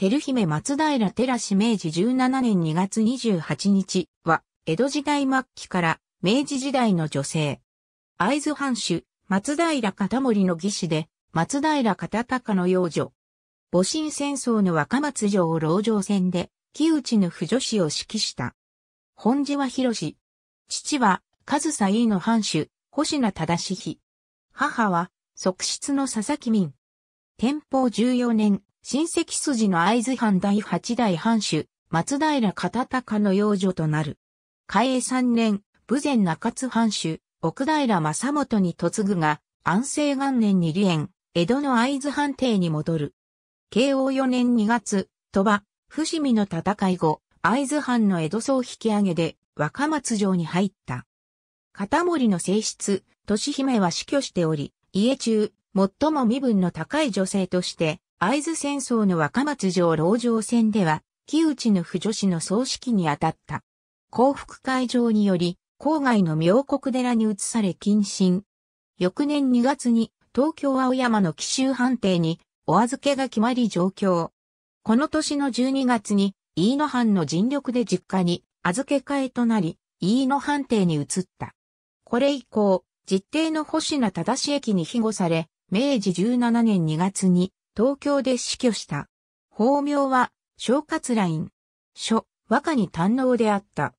テル姫松平寺氏明治17年2月28日は、江戸時代末期から明治時代の女性。会津藩主、松平片森の義士で、松平片隆の養女。戊辰戦争の若松城籠城戦で、木内の不女子を指揮した。本寺は広父は、上総井の藩主、星名忠妃。母は、側室の佐々木民。天保14年、親戚筋の合津藩第八代藩主、松平片高の養女となる。嘉永三年、武前中津藩主、奥平正元に嫁ぐが、安政元年に離縁、江戸の合津藩邸に戻る。慶応四年二月、鳥羽、伏見の戦い後、合津藩の江戸総引き上げで、若松城に入った。片森の性質、年姫は死去しており、家中、最も身分の高い女性として、会津戦争の若松城老城戦では、木内の不女子の葬式に当たった。幸福会場により、郊外の妙国寺に移され謹慎。翌年2月に、東京青山の奇襲判定に、お預けが決まり上京。この年の12月に、飯野藩の尽力で実家に、預け替えとなり、飯野判定に移った。これ以降、実定の星名正駅に庇護され、明治17年2月に東京で死去した。法名は、小活ライン。書、和歌に堪能であった。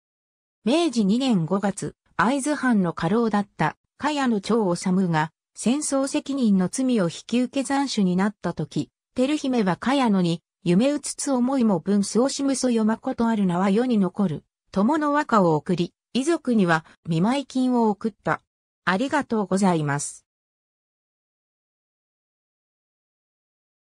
明治2年5月、会津藩の家老だった、茅野長治が、戦争責任の罪を引き受け残首になった時、照姫は茅野に、夢うつつ思いも分相しむそよまことある名は世に残る、友の和歌を送り、遺族には見舞金を送った。ありがとうございます。